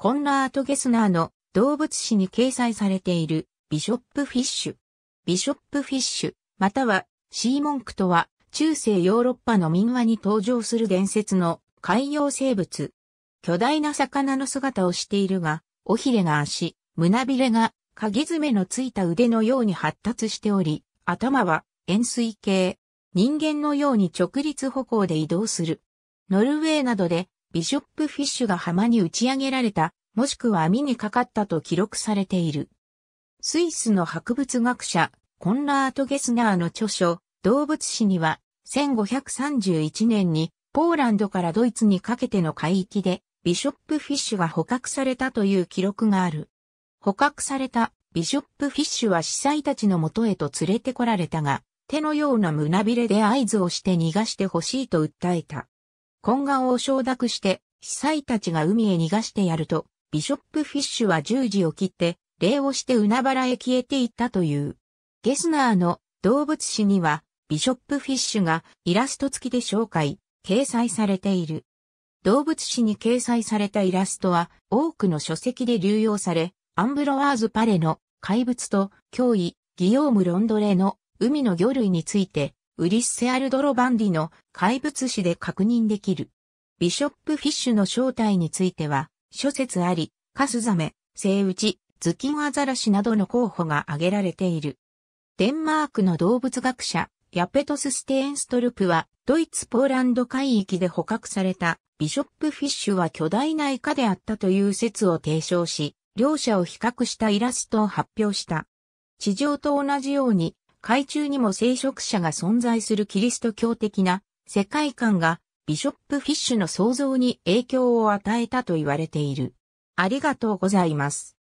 コンラート・ゲスナーの動物誌に掲載されているビショップフィッシュ。ビショップフィッシュ、またはシーモンクとは中世ヨーロッパの民話に登場する伝説の海洋生物。巨大な魚の姿をしているが、尾ひれが足、胸びれが影爪のついた腕のように発達しており、頭は円錐形。人間のように直立歩行で移動する。ノルウェーなどでビショップフィッシュが浜に打ち上げられた、もしくは網にかかったと記録されている。スイスの博物学者、コンラート・ゲスナーの著書、動物史には、1531年に、ポーランドからドイツにかけての海域で、ビショップフィッシュが捕獲されたという記録がある。捕獲されたビショップフィッシュは司祭たちの元へと連れてこられたが、手のような胸びれで合図をして逃がしてほしいと訴えた。懇願を承諾して、司祭たちが海へ逃がしてやると、ビショップフィッシュは十字を切って、礼をして海原へ消えていったという。ゲスナーの動物誌には、ビショップフィッシュがイラスト付きで紹介、掲載されている。動物誌に掲載されたイラストは多くの書籍で流用され、アンブロワーズ・パレの怪物と脅威、ギヨーム・ロンドレの海の魚類についてウリッセ・アルドロバンディの怪物史で確認できる。ビショップ・フィッシュの正体については、諸説あり、カスザメ、セイウチ、ズキンアザラシなどの候補が挙げられている。デンマークの動物学者、ヤペトス・ステーンストルプは、ドイツ・ポーランド海域で捕獲されたビショップ・フィッシュは巨大なイカであったという説を提唱し、両者を比較したイラストを発表した。地上と同じように海中にも聖職者が存在するキリスト教的な世界観がビショップ・フィッシュの創造に影響を与えたと言われている。ありがとうございます。